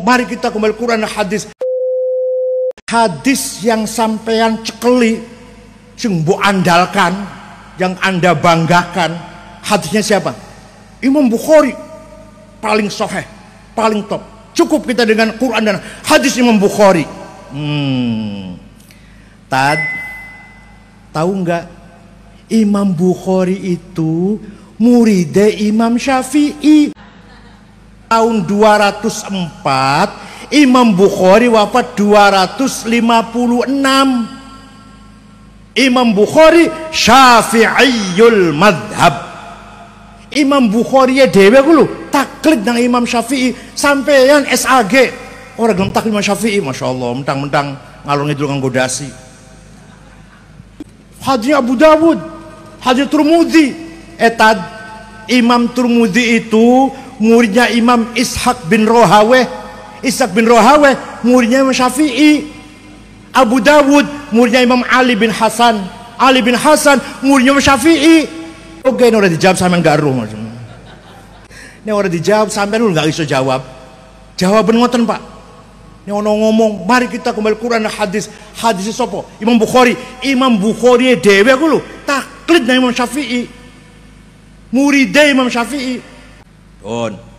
Mari kita kembali Quran hadis. Hadis yang sampean cekeli sing bu andalkan, yang Anda banggakan, hadisnya siapa? Imam Bukhari paling soheh, paling top. Cukup kita dengan Quran dan hadis Imam Bukhari. Hmm. Tad, tahu nggak Imam Bukhari itu muride Imam Syafi'i tahun 204 Imam Bukhari wafat 256 Imam Bukhari syafi'iyul madhab Imam Bukhari ya dewe ku taklid nang Imam Syafi'i sampeyan SAG orang gelem taklid Imam Syafi'i Masya Allah mentang-mentang ngalor ngidul nganggo dasi Hadirnya Abu Dawud Hadir Turmudi etad Imam Turmudi itu muridnya Imam Ishak bin Rohawe Ishak bin Rohawe muridnya Imam Syafi'i Abu Dawud muridnya Imam Ali bin Hasan Ali bin Hasan muridnya Imam Syafi'i oke ini udah dijawab sama enggak ruh ini udah dijawab sampai lu nggak bisa jawab jawaban ngoten pak ini orang ngomong mari kita kembali Quran dan hadis hadis sopo Imam Bukhari Imam Bukhari dewe aku lu taklid Imam Syafi'i muridnya Imam Syafi'i On.